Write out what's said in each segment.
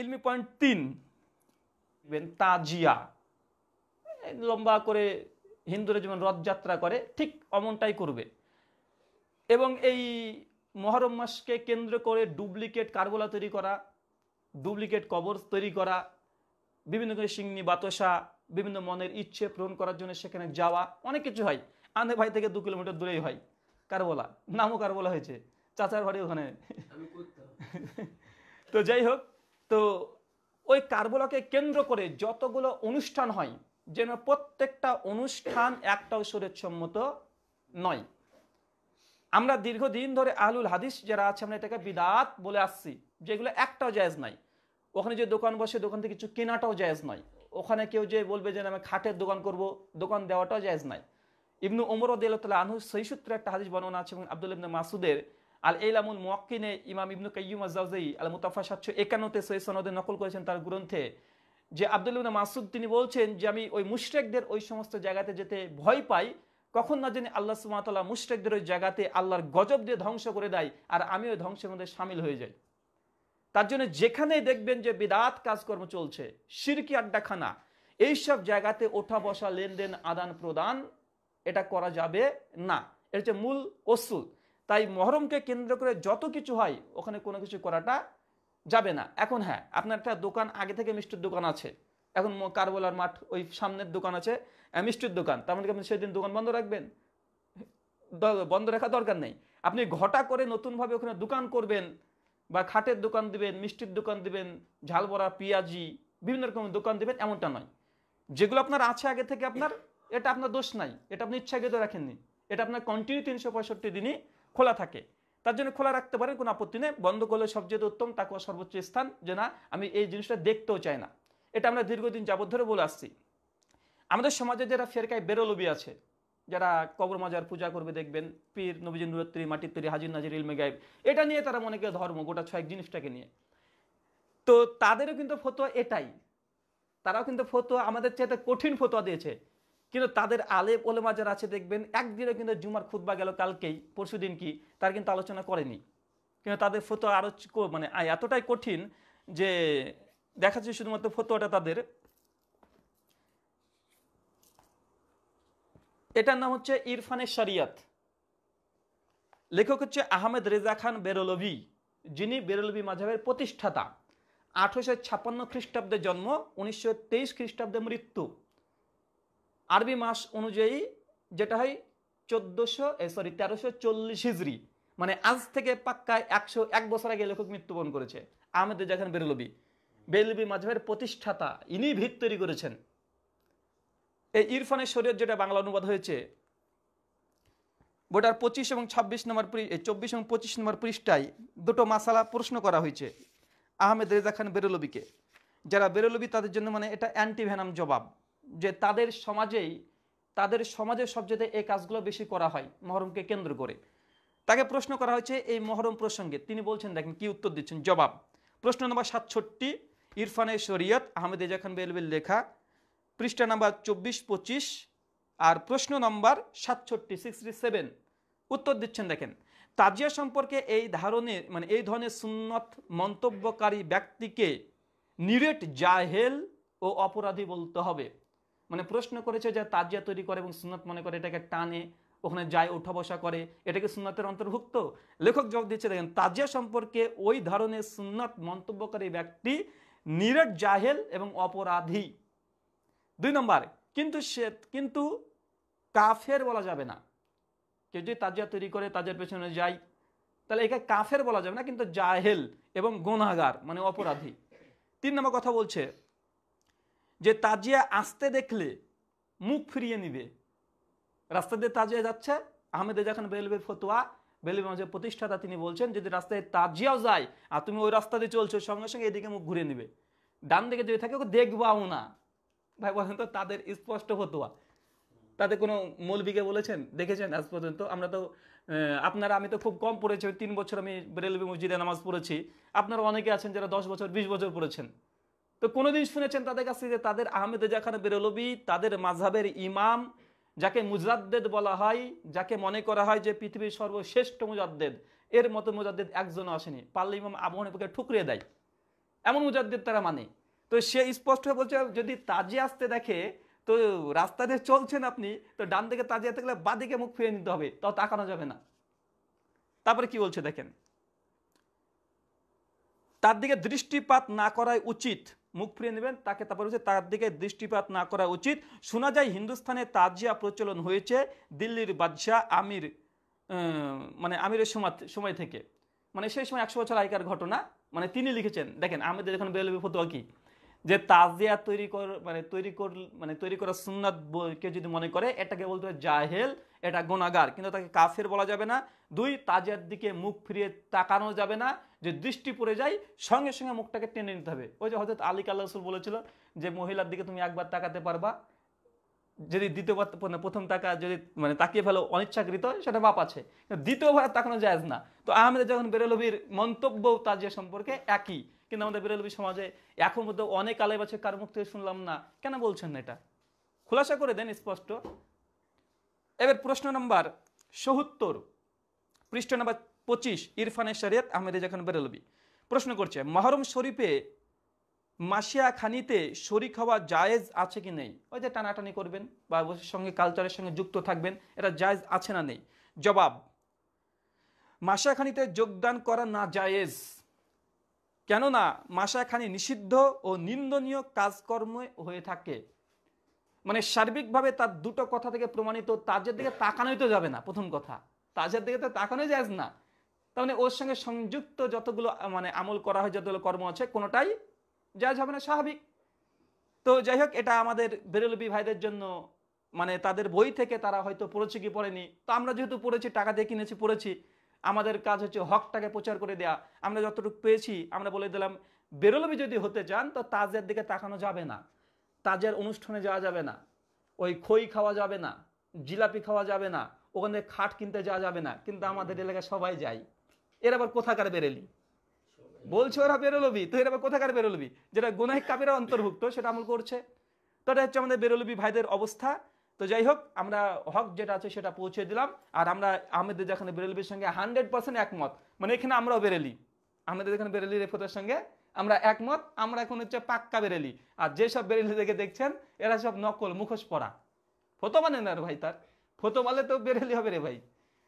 ইলমি পয়েন্ট তিন তাজিয়া লম্বা করে হিন্দুরা যেমন রথযাত্রা করে ঠিক অমনটাই করবে এবং এই মহরম মাসকে কেন্দ্র করে ডুপ্লিকেট কারগোলা তৈরি করা ডুপ্লিকেট কবর তৈরি করা বিভিন্ন সিংনি বাতসা বিভিন্ন মনের ইচ্ছে পূরণ করার জন্য সেখানে যাওয়া অনেক কিছু হয় আনে ভাই থেকে দু কিলোমিটার দূরেই হয় কারবোলা নামও কারবোলা হয়েছে চাচার বাড়ি ওখানে তো যাই হোক তো ওই কারবুলাকে কেন্দ্র করে যতগুলো অনুষ্ঠান হয় যেন প্রত্যেকটা অনুষ্ঠান একটাও সম্মত নয় আমরা দীর্ঘদিন ধরে আহলুল হাদিস যারা আছে আমরা এটাকে বিদাত বলে আসছি যেগুলো একটাও জায়জ নাই ওখানে যে দোকান বসে দোকান থেকে কিছু কেনাটাও জায়জ নয় ওখানে কেউ যে বলবে যে আমি খাটের দোকান করব দোকান দেওয়াটাও জায়জ নাই ইবনু ওমর দিল্লা আনহু সেই সূত্রে একটা হাদিস বর্ণনা আছে এবং আব্দুল ইবনে মাসুদের আল এলামুল মোয়াক্কিনে ইমাম ইবনু কাইম আজাউজাই আল মুতাফা সাতশো একান্নতে সৈয় সনদে নকল করেছেন তার গ্রন্থে যে আবদুল্লাহ মাসুদ তিনি বলছেন যে আমি ওই মুশরেকদের ওই সমস্ত জায়গাতে যেতে ভয় পাই কখন না জানি আল্লাহ সুমাতাল্লাহ মুশরেকদের ওই জায়গাতে আল্লাহর গজব দিয়ে ধ্বংস করে দেয় আর আমি ওই ধ্বংসের মধ্যে সামিল হয়ে যাই তার জন্য যেখানেই দেখবেন যে বিদাত কাজকর্ম চলছে সিরকি আড্ডাখানা এইসব জায়গাতে ওঠা বসা লেনদেন আদান প্রদান এটা করা যাবে না এটা হচ্ছে মূল অসুল তাই মহরমকে কেন্দ্র করে যত কিছু হয় ওখানে কোনো কিছু করাটা যাবে না এখন হ্যাঁ আপনার একটা দোকান আগে থেকে মিষ্টির দোকান আছে এখন কারবোলার মাঠ ওই সামনের দোকান আছে মিষ্টির দোকান তার মানে আপনি সেদিন দোকান বন্ধ রাখবেন বন্ধ রাখা দরকার নেই আপনি ঘটা করে নতুনভাবে ওখানে দোকান করবেন বা খাটের দোকান দিবেন মিষ্টির দোকান দিবেন ঝালবড়া পিঁয়াজি বিভিন্ন রকমের দোকান দিবেন এমনটা নয় যেগুলো আপনার আছে আগে থেকে আপনার এটা আপনার দোষ নাই এটা আপনি ইচ্ছাকৃত রাখেননি এটা আপনার কন্টিনিউ তিনশো পঁয়ষট্টি দিনই খোলা থাকে তার জন্য খোলা রাখতে পারেন কোনো আপত্তি নেই বন্ধ করলে সবচেয়ে উত্তম তাকুয়া সর্বোচ্চ স্থান যে না আমি এই জিনিসটা দেখতেও চাই না এটা আমরা দীর্ঘদিন যাবত ধরে বলে আসছি আমাদের সমাজে যারা ফেরকায় বেরোলবি আছে যারা কবর মাজার পূজা করবে দেখবেন পীর নবীজ নুরত্রী মাটির তৈরি হাজির নাজির ইলমে গাইব এটা নিয়ে তারা মনে করে ধর্ম গোটা ছয়েক জিনিসটাকে নিয়ে তো তাদেরও কিন্তু ফতোয়া এটাই তারাও কিন্তু ফতোয়া আমাদের চেয়ে কঠিন ফতোয়া দিয়েছে কিন্তু তাদের আলে ওলেমা যারা আছে দেখবেন একদিনও কিন্তু জুমার খুদ্া গেল কালকেই পরশু দিন কি তার কিন্তু আলোচনা করেনি কিন্তু তাদের ফতো আরো মানে এতটাই কঠিন যে দেখা যাচ্ছে শুধুমাত্র ফতোয়াটা তাদের এটার নাম হচ্ছে ইরফানের শরিয়াত লেখক হচ্ছে আহমেদ রেজা খান বেরোলভি যিনি বেরোলভি মাঝাবের প্রতিষ্ঠাতা আঠারোশো ছাপ্পান্ন খ্রিস্টাব্দে জন্ম উনিশশো তেইশ খ্রিস্টাব্দে মৃত্যু আরবি মাস অনুযায়ী যেটা হয় চোদ্দোশো সরি তেরোশো চল্লিশ হিজড়ি মানে আজ থেকে পাক্কায় একশো এক বছর আগে লেখক মৃত্যুবরণ করেছে আহমেদ জাখান বেরলবি বেরলবি মাঝের প্রতিষ্ঠাতা ইনি ভিত তৈরি করেছেন এই ইরফানের শরীয়ত যেটা বাংলা অনুবাদ হয়েছে বোটার পঁচিশ এবং ছাব্বিশ নম্বর চব্বিশ এবং পঁচিশ নম্বর পৃষ্ঠায় দুটো মাসালা প্রশ্ন করা হয়েছে আহমেদ রেজা খান বেরলবিকে যারা বেরলবি তাদের জন্য মানে এটা অ্যান্টিভেনাম জবাব যে তাদের সমাজেই তাদের সমাজের সবচেয়ে এই কাজগুলো বেশি করা হয় মহরমকে কেন্দ্র করে তাকে প্রশ্ন করা হয়েছে এই মহরম প্রসঙ্গে তিনি বলছেন দেখেন কি উত্তর দিচ্ছেন জবাব প্রশ্ন নম্বর সাতষট্টি ইরফানের শরীয়ত আহমেদ এজা খান বেলবেল লেখা পৃষ্ঠা নাম্বার চব্বিশ পঁচিশ আর প্রশ্ন নম্বর সাতষট্টি সিক্সটি সেভেন উত্তর দিচ্ছেন দেখেন তাজিয়া সম্পর্কে এই ধারণে মানে এই ধরনের সুন্নত মন্তব্যকারী ব্যক্তিকে নিরেট জাহেল ও অপরাধী বলতে হবে মানে প্রশ্ন করেছে যে তাজিয়া তৈরি করে এবং সুন্নত মনে করে এটাকে টানে ওখানে যায় উঠা বসা করে এটাকে সুন্নতের অন্তর্ভুক্ত লেখক জবাব দিচ্ছে দেখেন তাজিয়া সম্পর্কে ওই ধরনের সুন্নত মন্তব্যকারী ব্যক্তি নিরট জাহেল এবং অপরাধী দুই নম্বর কিন্তু সে কিন্তু কাফের বলা যাবে না কেউ যদি তাজিয়া তৈরি করে তাজের পেছনে যায় তাহলে একে কাফের বলা যাবে না কিন্তু জাহেল এবং গোনাগার মানে অপরাধী তিন নম্বর কথা বলছে যে তাজিয়া আসতে দেখলে মুখ ফিরিয়ে নিবে রাস্তা দিয়ে তাজিয়া যাচ্ছে আহমেদে যখন বেলবে ফতোয়া বেলবে মাঝে প্রতিষ্ঠাতা তিনি বলছেন যদি রাস্তায় তাজিয়াও যায় আর তুমি ওই রাস্তা দিয়ে চলছো সঙ্গে সঙ্গে এদিকে মুখ ঘুরে নিবে ডান দিকে যদি থাকে ওকে দেখবাও না ভাই বলেন তো তাদের স্পষ্ট ফতোয়া তাদের কোনো মৌলবিকে বলেছেন দেখেছেন আজ পর্যন্ত আমরা তো আপনারা আমি তো খুব কম পড়েছি তিন বছর আমি বেরেলবি মসজিদে নামাজ পড়েছি আপনারা অনেকে আছেন যারা দশ বছর বিশ বছর পড়েছেন তো কোনোদিন শুনেছেন তাদের কাছে যে তাদের আহমেদ জাখান বেরলবি তাদের মাঝহাবের ইমাম যাকে মুজাদ্দেদ বলা হয় যাকে মনে করা হয় যে পৃথিবীর সর্বশ্রেষ্ঠ মুজাদ্দেদ এর মতো মুজাদ্দেদ একজনও আসেনি পাল্লি ইমাম আবু ঠুকরিয়ে দেয় এমন মুজাদ্দেদ তারা মানে তো সে স্পষ্ট হয়ে বলছে যদি তাজে আসতে দেখে তো রাস্তা দিয়ে চলছেন আপনি তো ডান দিকে তাজে আসতে গেলে দিকে মুখ ফিরিয়ে নিতে হবে তাও তাকানো যাবে না তারপরে কি বলছে দেখেন তার দিকে দৃষ্টিপাত না করাই উচিত মুখ ফিরিয়ে নেবেন তাকে তারপর হচ্ছে তার দিকে দৃষ্টিপাত না করা উচিত শোনা যায় হিন্দুস্থানে তাজিয়া প্রচলন হয়েছে দিল্লির বাদশাহ আমির মানে আমিরের সময় সময় থেকে মানে সেই সময় একশো বছর আগেকার ঘটনা মানে তিনি লিখেছেন দেখেন আমাদের এখন বেলবি ফতোয়া কি যে তাজিয়া তৈরি কর মানে তৈরি কর মানে তৈরি করা সুন্নাত কেউ যদি মনে করে এটাকে বলতে জাহেল এটা গোনাগার কিন্তু তাকে কাফের বলা যাবে না দুই তাজের দিকে মুখ ফিরিয়ে তাকানো যাবে না যে দৃষ্টি পড়ে যায় সঙ্গে সঙ্গে মুখটাকে টেনে নিতে হবে ওই যে হজরত আলী কাল্লা রসুল বলেছিল যে মহিলার দিকে তুমি একবার তাকাতে পারবা যদি দ্বিতীয়বার মানে প্রথম টাকা যদি মানে তাকিয়ে ফেলো অনিচ্ছাকৃত সেটা বাপ আছে দ্বিতীয়বার তাকানো যায় না তো আমাদের যখন বেরলবির মন্তব্য তার যে সম্পর্কে একই কিন্তু আমাদের বেরলবি সমাজে এখন মধ্যে অনেক আলাই আছে কার মুখ থেকে শুনলাম না কেন বলছেন না এটা খোলাসা করে দেন স্পষ্ট এবার প্রশ্ন নম্বর সহত্তর পৃষ্ঠ নম্বর পঁচিশ ইরফানের শরিয়ত আহমেদ এখন বেরলবি প্রশ্ন করছে মহরম শরীফে মাসিয়া খানিতে শরিক হওয়া জায়েজ আছে কি নেই ওই যে টানাটানি করবেন বা সঙ্গে কালচারের সঙ্গে যুক্ত থাকবেন এটা জায়েজ আছে না নেই জবাব মাসিয়া খানিতে যোগদান করা না জায়েজ কেননা মাসা খানি নিষিদ্ধ ও নিন্দনীয় কাজকর্ম হয়ে থাকে মানে সার্বিকভাবে তার দুটো কথা থেকে প্রমাণিত তাজের দিকে তাকানোই তো যাবে না প্রথম কথা তাজের দিকে তো তাকানোই যায় না তার মানে ওর সঙ্গে সংযুক্ত যতগুলো মানে আমল করা হয় যতগুলো কর্ম আছে কোনোটাই যায় হবে না স্বাভাবিক তো যাই হোক এটা আমাদের বেরলবি ভাইদের জন্য মানে তাদের বই থেকে তারা হয়তো পড়েছে কি পড়েনি তো আমরা যেহেতু পড়েছি টাকা দিয়ে কিনেছি পড়েছি আমাদের কাজ হচ্ছে হকটাকে প্রচার করে দেয়া আমরা যতটুকু পেয়েছি আমরা বলে দিলাম বেরলবি যদি হতে চান তো তাজের দিকে তাকানো যাবে না তাজের অনুষ্ঠানে যাওয়া যাবে না ওই খই খাওয়া যাবে না জিলাপি খাওয়া যাবে না ওখানে খাট কিনতে যাওয়া যাবে না কিন্তু আমাদের এলাকায় সবাই যাই এর আবার কোথাকার বেরেলি বলছে ওরা বেরোলবি তো এর আবার কোথাকার বেরোলবি যেটা গুনাহ কাপেরা অন্তর্ভুক্ত সেটা আমল করছে তো এটা হচ্ছে আমাদের বেরোলবি ভাইদের অবস্থা তো যাই হোক আমরা হক যেটা আছে সেটা পৌঁছে দিলাম আর আমরা আমাদের যেখানে বেরেলবির সঙ্গে হান্ড্রেড পার্সেন্ট একমত মানে এখানে আমরাও বেরেলি আমাদের এখানে বেরেলি রেফতের সঙ্গে আমরা একমত আমরা এখন হচ্ছে পাক্কা বেরেলি আর যেসব বেরেলি দেখে দেখছেন এরা সব নকল মুখোশ পরা ফতো মানে না ভাই তার ফতো বলে তো বেরেলি হবে রে ভাই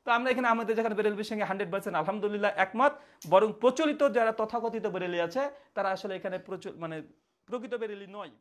তো আমরা এখানে আমাদের যেখানে বেরেলবির সঙ্গে হান্ড্রেড পার্সেন্ট আলহামদুলিল্লাহ একমত বরং প্রচলিত যারা তথাকথিত বেরেলি আছে তারা আসলে এখানে প্রচুর মানে প্রকৃত বেরেলি নয়